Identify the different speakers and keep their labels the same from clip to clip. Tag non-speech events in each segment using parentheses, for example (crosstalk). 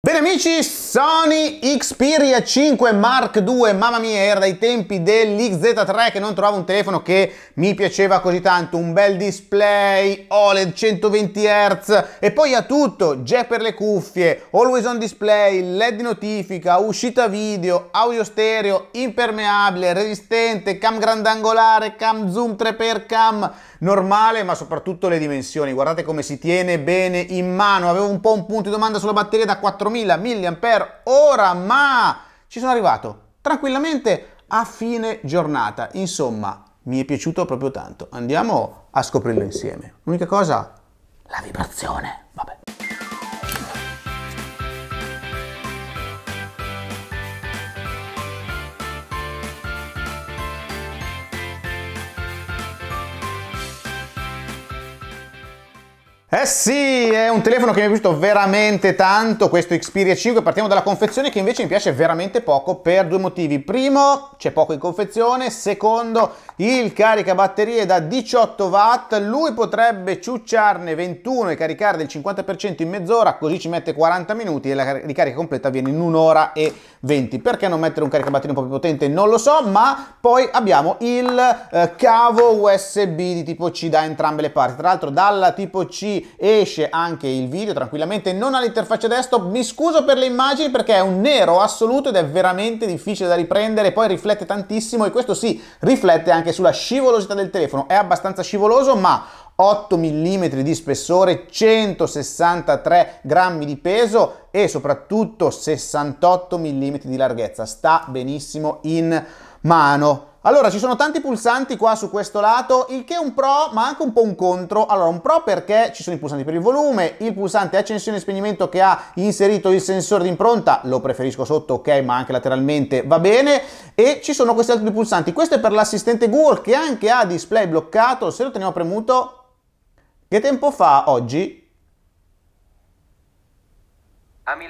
Speaker 1: Bene amici, Sony Xperia 5 Mark II, mamma mia, era dai tempi dell'XZ3 che non trovavo un telefono che mi piaceva così tanto, un bel display, OLED 120 Hz e poi ha tutto, jack per le cuffie, always on display, LED di notifica, uscita video, audio stereo, impermeabile, resistente, cam grandangolare, cam zoom 3x cam, normale ma soprattutto le dimensioni, guardate come si tiene bene in mano, avevo un po' un punto di domanda sulla batteria da 4 4.000 mAh, ma ci sono arrivato tranquillamente a fine giornata. Insomma, mi è piaciuto proprio tanto. Andiamo a scoprirlo insieme. L'unica cosa, la vibrazione. Vabbè. Eh sì, è un telefono che mi è piaciuto veramente tanto, questo Xperia 5. Partiamo dalla confezione che invece mi piace veramente poco per due motivi. Primo, c'è poco in confezione. Secondo, il caricabatterie da 18 watt. Lui potrebbe ciucciarne 21 e caricare del 50% in mezz'ora, così ci mette 40 minuti e la ricarica completa avviene in un'ora e 20. Perché non mettere un caricabatterie un po' più potente? Non lo so, ma poi abbiamo il eh, cavo USB di tipo C da entrambe le parti. Tra l'altro dalla tipo C esce anche il video tranquillamente, non all'interfaccia l'interfaccia desktop, mi scuso per le immagini perché è un nero assoluto ed è veramente difficile da riprendere, poi riflette tantissimo e questo sì, riflette anche sulla scivolosità del telefono, è abbastanza scivoloso ma 8 mm di spessore, 163 grammi di peso e soprattutto 68 mm di larghezza, sta benissimo in mano. Allora, ci sono tanti pulsanti qua su questo lato, il che è un pro, ma anche un po' un contro. Allora, un pro perché ci sono i pulsanti per il volume, il pulsante accensione e spegnimento che ha inserito il sensore d'impronta, lo preferisco sotto, ok, ma anche lateralmente va bene. E ci sono questi altri pulsanti. Questo è per l'assistente Google che anche ha display bloccato, se lo teniamo premuto... Che tempo fa oggi?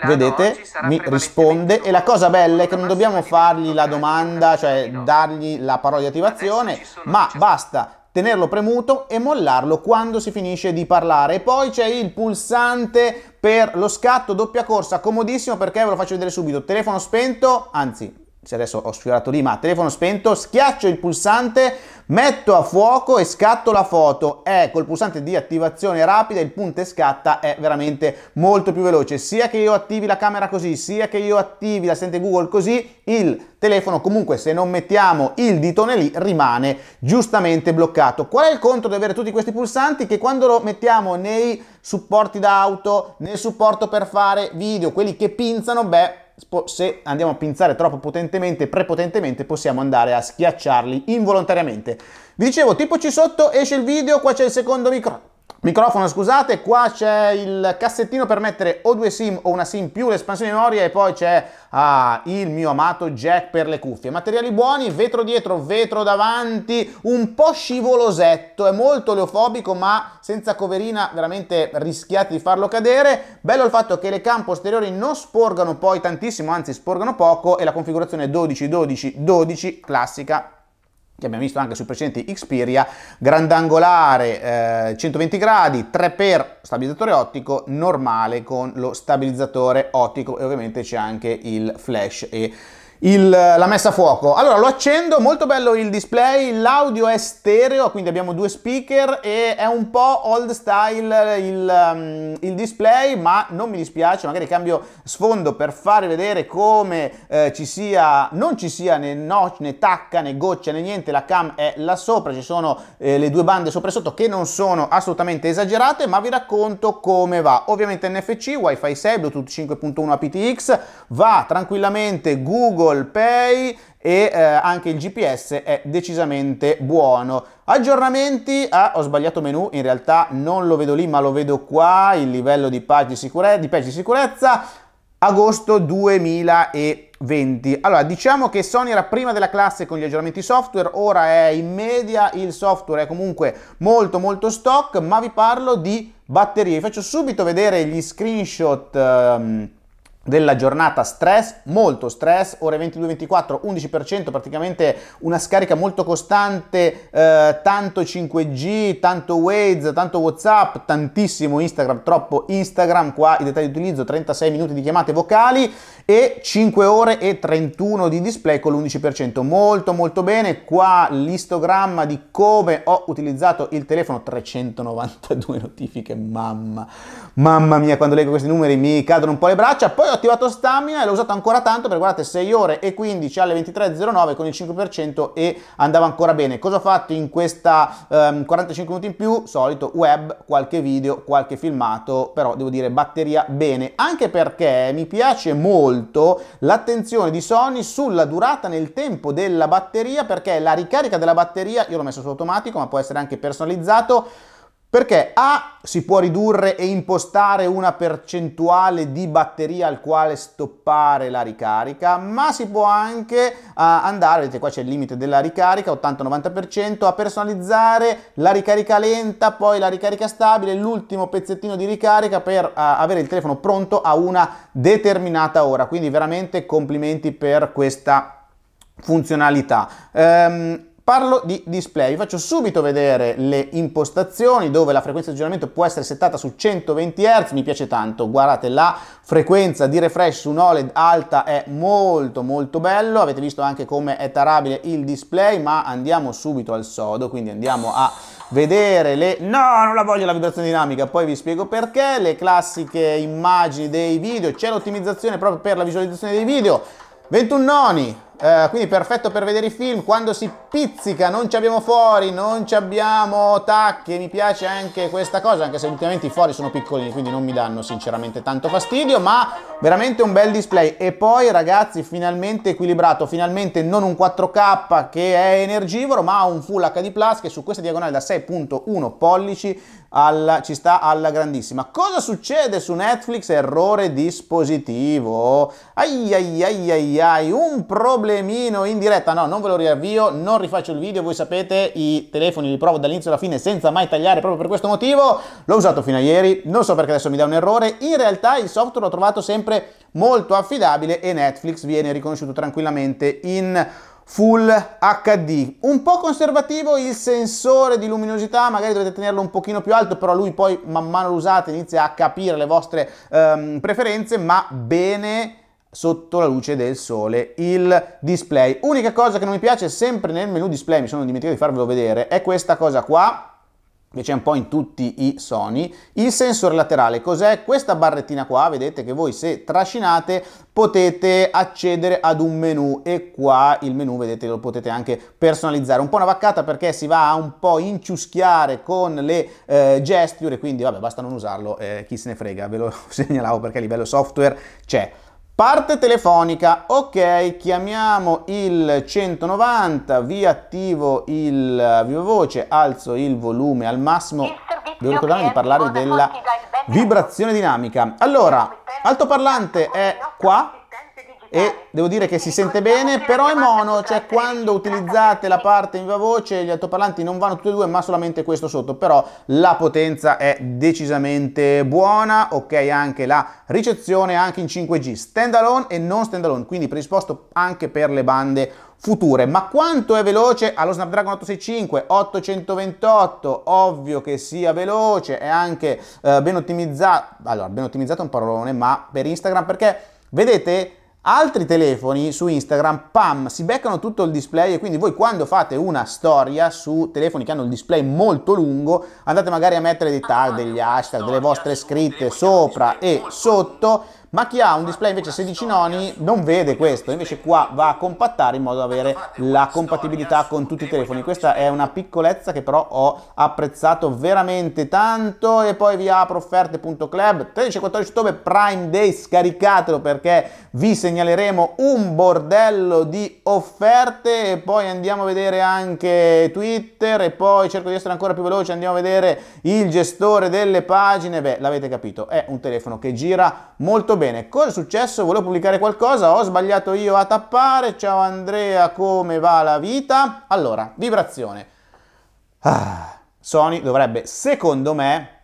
Speaker 1: vedete, mi risponde e la cosa bella è che non dobbiamo fargli la domanda, cioè dargli la parola di attivazione, ma basta tenerlo premuto e mollarlo quando si finisce di parlare. poi c'è il pulsante per lo scatto doppia corsa, comodissimo perché ve lo faccio vedere subito, telefono spento, anzi se adesso ho sfiorato lì, ma telefono spento, schiaccio il pulsante, metto a fuoco e scatto la foto. E eh, col pulsante di attivazione rapida il punto e scatta è veramente molto più veloce. Sia che io attivi la camera così, sia che io attivi l'assistente Google così, il telefono comunque se non mettiamo il ditone lì rimane giustamente bloccato. Qual è il conto di avere tutti questi pulsanti? Che quando lo mettiamo nei supporti d'auto, nel supporto per fare video, quelli che pinzano, beh se andiamo a pinzare troppo potentemente, prepotentemente, possiamo andare a schiacciarli involontariamente. Vi dicevo, tippoci sotto, esce il video, qua c'è il secondo micro. Microfono, scusate, qua c'è il cassettino per mettere o due SIM o una SIM più l'espansione di memoria e poi c'è ah, il mio amato jack per le cuffie. Materiali buoni, vetro dietro, vetro davanti, un po' scivolosetto, è molto oleofobico ma senza coverina veramente rischiate di farlo cadere. Bello il fatto che le cam posteriori non sporgano poi tantissimo, anzi sporgano poco e la configurazione 12-12-12 classica che abbiamo visto anche sui precedenti Xperia, grandangolare eh, 120 gradi, 3x stabilizzatore ottico, normale con lo stabilizzatore ottico e ovviamente c'è anche il flash e il, la messa a fuoco. Allora lo accendo, molto bello il display, l'audio è stereo, quindi abbiamo due speaker e è un po' old style il, um, il display, ma non mi dispiace, magari cambio sfondo per fare vedere come eh, ci sia, non ci sia né notch né tacca né goccia né niente, la cam è là sopra, ci sono eh, le due bande sopra e sotto che non sono assolutamente esagerate, ma vi racconto come va. Ovviamente NFC, WiFi 6, Bluetooth 5.1 aptX, va tranquillamente Google Google Pay e eh, anche il GPS è decisamente buono. Aggiornamenti, ah, ho sbagliato menu, in realtà non lo vedo lì ma lo vedo qua, il livello di page di, sicure- di, patch di sicurezza, agosto 2020. Allora, diciamo che Sony era prima della classe con gli aggiornamenti software, ora è in media, il software è comunque molto molto stock, ma vi parlo di batterie. Vi faccio subito vedere gli screenshot um, della giornata stress, molto stress, ore 22-24, 11%, praticamente una scarica molto costante, eh, tanto 5G, tanto Waze, tanto Whatsapp, tantissimo Instagram, troppo Instagram, qua i dettagli di utilizzo, 36 minuti di chiamate vocali e 5 ore e 31 di display con l'11%, molto molto bene, qua l'istogramma di come ho utilizzato il telefono, 392 (laughs) notifiche, mamma, mamma mia, quando leggo questi numeri mi cadono un po' le braccia, poi ho attivato stamina e l'ho usato ancora tanto perché guardate 6 ore e 15 alle 23.09 con il 5% e andava ancora bene. Cosa ho fatto in questa um, ehm, 45 minuti in più? Solito web, qualche video, qualche filmato, però devo dire batteria bene, anche perché mi piace molto l'attenzione di Sony sulla durata nel tempo della batteria perché la ricarica della batteria, io l'ho messo su automatico ma può essere anche personalizzato, perché A si può ridurre e impostare una percentuale di batteria al quale stoppare la ricarica, ma si può anche uh, andare, vedete qua c'è il limite della ricarica, 80-90%, a personalizzare la ricarica lenta, poi la ricarica stabile, l'ultimo pezzettino di ricarica per uh, avere il telefono pronto a una determinata ora. Quindi veramente complimenti per questa funzionalità. Um, Parlo di display, vi faccio subito vedere le impostazioni dove la frequenza di aggiornamento può essere settata su 120 Hz, mi piace tanto, guardate la frequenza di refresh su un OLED alta è molto molto bello, avete visto anche come è tarabile il display, ma andiamo subito al sodo, quindi andiamo a vedere le... No, non la voglio la vibrazione dinamica, poi vi spiego perché, le classiche immagini dei video, c'è l'ottimizzazione proprio per la visualizzazione dei video, 21 noni, Uh, quindi perfetto per vedere i film, quando si pizzica non ci abbiamo fuori, non ci abbiamo tacchi, mi piace anche questa cosa, anche se ultimamente i fuori sono piccolini, quindi non mi danno sinceramente tanto fastidio, ma veramente un bel display. E poi ragazzi, finalmente equilibrato, finalmente non un 4K che è energivoro, ma un Full HD Plus che su questa diagonale da 6.1 pollici alla, ci sta alla grandissima. Cosa succede su Netflix? Errore dispositivo. Ai ai ai ai ai, un problema problemino in diretta, no, non ve lo riavvio, non rifaccio il video, voi sapete, i telefoni li provo dall'inizio alla fine senza mai tagliare proprio per questo motivo, l'ho usato fino a ieri, non so perché adesso mi dà un errore, in realtà il software l'ho trovato sempre molto affidabile e Netflix viene riconosciuto tranquillamente in full HD. Un po' conservativo il sensore di luminosità, magari dovete tenerlo un pochino più alto, però lui poi man mano lo usate inizia a capire le vostre ehm, preferenze, ma bene sotto la luce del sole il display. Unica cosa che non mi piace sempre nel menu display, mi sono dimenticato di farvelo vedere, è questa cosa qua che c'è un po' in tutti i Sony, il sensore laterale, cos'è questa barrettina qua? Vedete che voi se trascinate potete accedere ad un menu e qua il menu vedete lo potete anche personalizzare, un po' una vaccata perché si va a un po' inciuschiare con le eh, gesture, quindi vabbè basta non usarlo, eh, chi se ne frega, ve lo (laughs) segnalavo perché a livello software c'è. Parte telefonica, ok, chiamiamo il 190, vi attivo il eh, viva voce, alzo il volume al massimo. Devo ricordarmi di parlare della vibrazione dinamica. Allora, altoparlante è qua, e devo dire che si sente bene, però è mono, cioè quando utilizzate la parte in viva voce gli altoparlanti non vanno tutti e due ma solamente questo sotto, però la potenza è decisamente buona, ok anche la ricezione anche in 5G, stand alone e non stand alone, quindi predisposto anche per le bande future. Ma quanto è veloce allo Snapdragon 865? 828, ovvio che sia veloce, è anche eh, ben ottimizzato, allora ben ottimizzato è un parolone, ma per Instagram perché vedete Altri telefoni su Instagram, pam, si beccano tutto il display e quindi voi quando fate una storia su telefoni che hanno il display molto lungo, andate magari a mettere dei tag, ah, degli hashtag, delle vostre scritte sopra e sotto ma chi ha un display invece 16 noni non vede questo, invece qua va a compattare in modo da avere la compatibilità con tutti i telefoni. Questa è una piccolezza che però ho apprezzato veramente tanto e poi vi apro offerte.club 13-14 ottobre Prime Day, scaricatelo perché vi segnaleremo un bordello di offerte e poi andiamo a vedere anche Twitter e poi cerco di essere ancora più veloce, andiamo a vedere il gestore delle pagine. Beh, l'avete capito, è un telefono che gira molto bene bene, cosa è successo? Volevo pubblicare qualcosa, ho sbagliato io a tappare, ciao Andrea, come va la vita? Allora, vibrazione. Ah, Sony dovrebbe, secondo me,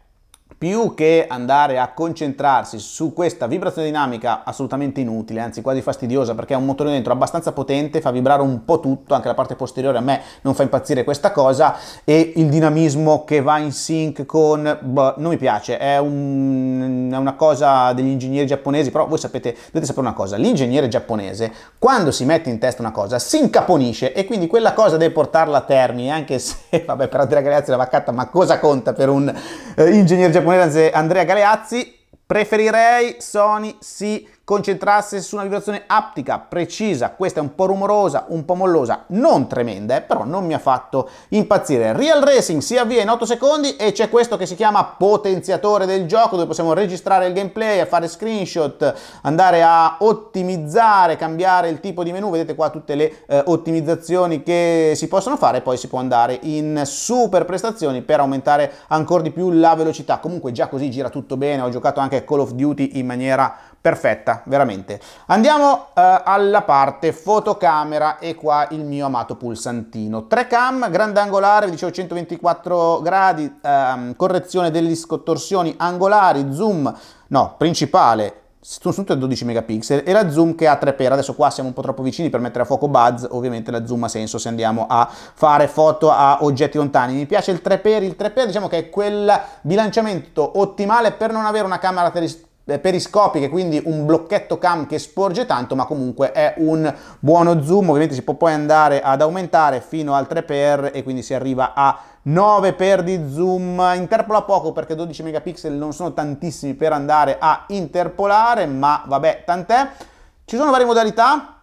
Speaker 1: più che andare a concentrarsi su questa vibrazione dinamica assolutamente inutile, anzi quasi fastidiosa, perché è un motore dentro abbastanza potente, fa vibrare un po' tutto, anche la parte posteriore a me non fa impazzire questa cosa, e il dinamismo che va in sync con... Boh, non mi piace, è, un, è, una cosa degli ingegneri giapponesi, però voi sapete, dovete sapere una cosa, l'ingegnere giapponese quando si mette in testa una cosa si incaponisce e quindi quella cosa deve portarla a termine, anche se, (laughs) vabbè, per la Galeazzi la vaccata, ma cosa conta per un eh, ingegnere giapponese Andrea Galeazzi, preferirei Sony sì concentrasse su una vibrazione aptica, precisa, questa è un po' rumorosa, un po' mollosa, non tremenda, eh, però non mi ha fatto impazzire. Real Racing si avvia in 8 secondi e c'è questo che si chiama potenziatore del gioco, dove possiamo registrare il gameplay, fare screenshot, andare a ottimizzare, cambiare il tipo di menu, vedete qua tutte le eh, ottimizzazioni che si possono fare, poi si può andare in super prestazioni per aumentare ancora di più la velocità. Comunque già così gira tutto bene, ho giocato anche Call of Duty in maniera perfetta, veramente. Andiamo eh, alla parte fotocamera e qua il mio amato pulsantino. 3 cam, grandangolare, vi dicevo 124 gradi, ehm, correzione delle scontorsioni angolari, zoom, no, principale, sono tutte 12 megapixel e la zoom che ha 3 x adesso qua siamo un po' troppo vicini per mettere a fuoco buzz ovviamente la zoom ha senso se andiamo a fare foto a oggetti lontani mi piace il 3 x il 3 x diciamo che è quel bilanciamento ottimale per non avere una camera teles eh, periscopiche, quindi un blocchetto cam che sporge tanto, ma comunque è un buono zoom, ovviamente si può poi andare ad aumentare fino al 3x e quindi si arriva a 9x di zoom, interpola poco perché 12 megapixel non sono tantissimi per andare a interpolare, ma vabbè, tant'è. Ci sono varie modalità,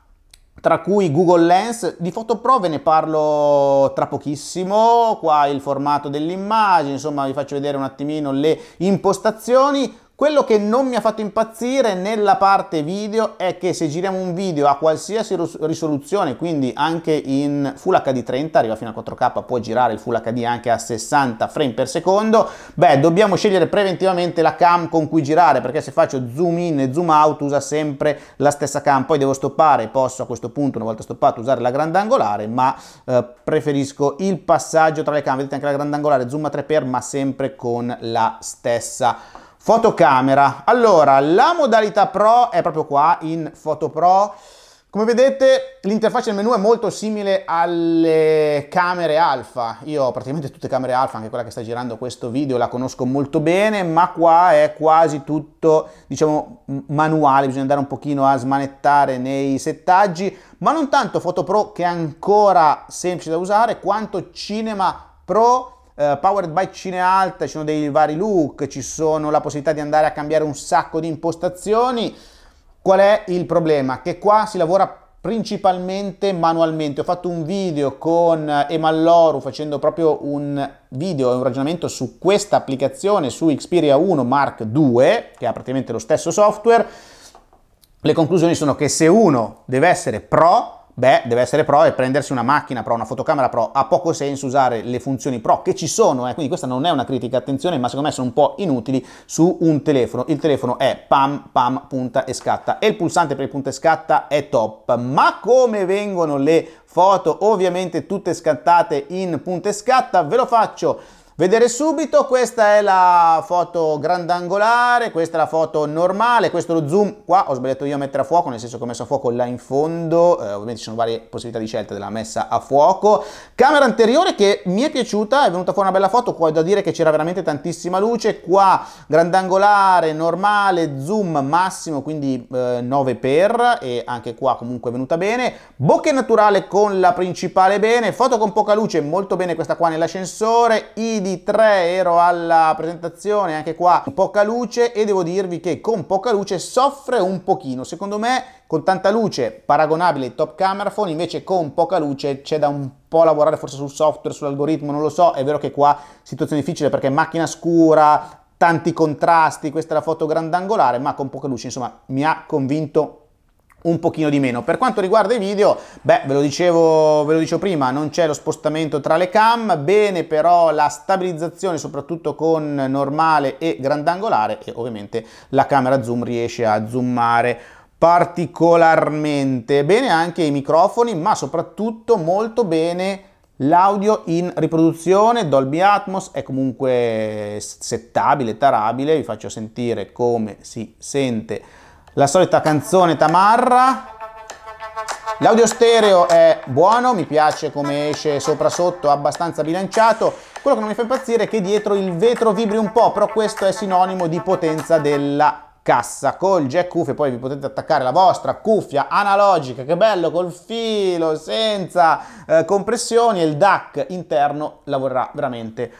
Speaker 1: tra cui Google Lens, di fotopro ve ne parlo tra pochissimo, qua il formato dell'immagine, insomma vi faccio vedere un attimino le impostazioni, quello che non mi ha fatto impazzire nella parte video è che se giriamo un video a qualsiasi risoluzione, quindi anche in Full HD 30, arriva fino a 4K, può girare il Full HD anche a 60 frame per secondo, beh, dobbiamo scegliere preventivamente la cam con cui girare, perché se faccio zoom in e zoom out usa sempre la stessa cam, poi devo stoppare, posso a questo punto, una volta stoppato, usare la grandangolare, ma eh, preferisco il passaggio tra le cam, vedete anche la grandangolare zoom a 3x, ma sempre con la stessa Fotocamera. Allora, la modalità Pro è proprio qua in Foto Pro. Come vedete l'interfaccia del menu è molto simile alle camere alfa, io ho praticamente tutte le camere alfa, anche quella che sta girando questo video la conosco molto bene, ma qua è quasi tutto diciamo manuale, bisogna andare un pochino a smanettare nei settaggi, ma non tanto Photo Pro che è ancora semplice da usare, quanto Cinema Pro eh, powered by Cinealta, ci sono dei vari look, ci sono la possibilità di andare a cambiare un sacco di impostazioni. Qual è il problema? Che qua si lavora principalmente manualmente. Ho fatto un video con Emalloru facendo proprio un video e un ragionamento su questa applicazione, su Xperia 1 Mark 2, che ha praticamente lo stesso software. Le conclusioni sono che se uno deve essere pro, beh, deve essere pro e prendersi una macchina pro, una fotocamera pro, ha poco senso usare le funzioni pro che ci sono, eh, quindi questa non è una critica, attenzione, ma secondo me sono un po' inutili su un telefono. Il telefono è pam, pam, punta e scatta e il pulsante per il punta e scatta è top, ma come vengono le foto? Ovviamente tutte scattate in punta e scatta, ve lo faccio Vedere subito, questa è la foto grandangolare, questa è la foto normale, questo è lo zoom, qua ho sbagliato io a mettere a fuoco, nel senso che ho messo a fuoco là in fondo, eh, ovviamente ci sono varie possibilità di scelta della messa a fuoco. Camera anteriore che mi è piaciuta, è venuta fuori una bella foto, qua è da dire che c'era veramente tantissima luce, qua grandangolare, normale, zoom massimo, quindi eh, 9x e anche qua comunque è venuta bene. Bocche naturale con la principale bene, foto con poca luce, molto bene questa qua nell'ascensore, di 3 ero alla presentazione, anche qua poca luce e devo dirvi che con poca luce soffre un pochino. Secondo me con tanta luce paragonabile ai top camera phone, invece con poca luce c'è da un po' lavorare forse sul software, sull'algoritmo, non lo so. È vero che qua situazione difficile perché macchina scura, tanti contrasti, questa è la foto grandangolare, ma con poca luce, insomma, mi ha convinto un pochino di meno. Per quanto riguarda i video, beh, ve lo dicevo, ve lo dicevo prima, non c'è lo spostamento tra le cam, bene però la stabilizzazione soprattutto con normale e grandangolare e ovviamente la camera zoom riesce a zoomare particolarmente bene anche i microfoni, ma soprattutto molto bene L'audio in riproduzione Dolby Atmos è comunque settabile, tarabile, vi faccio sentire come si sente la solita canzone tamarra. L'audio stereo è buono, mi piace come esce sopra sotto, abbastanza bilanciato. Quello che non mi fa impazzire è che dietro il vetro vibri un po', però questo è sinonimo di potenza della cassa col jack cuffia poi vi potete attaccare la vostra cuffia analogica che bello col filo senza eh, compressioni e il DAC interno lavorerà veramente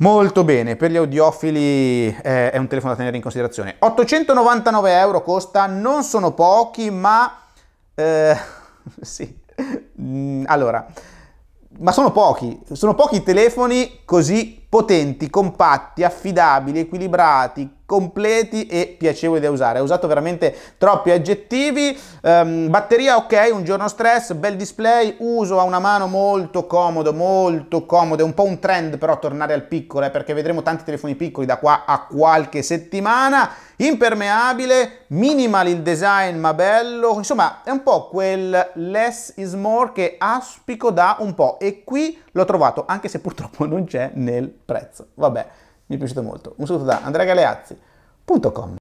Speaker 1: Molto bene, per gli audiofili eh, è un telefono da tenere in considerazione. 899 euro costa, non sono pochi, ma... Eh, (laughs) sì, mm, allora, ma sono pochi, sono pochi i telefoni così potenti, compatti, affidabili, equilibrati, completi e piacevoli da usare. Ho usato veramente troppi aggettivi. Um, batteria ok, un giorno stress, bel display, uso a una mano molto comodo, molto comodo. È un po' un trend però tornare al piccolo, eh, perché vedremo tanti telefoni piccoli da qua a qualche settimana. Impermeabile, minimal il design ma bello. Insomma, è un po' quel less is more che aspico da un po' e qui l'ho trovato, anche se purtroppo non c'è nel prezzo. Vabbè, mi è piaciuto molto. Un saluto da andreagaleazzi.com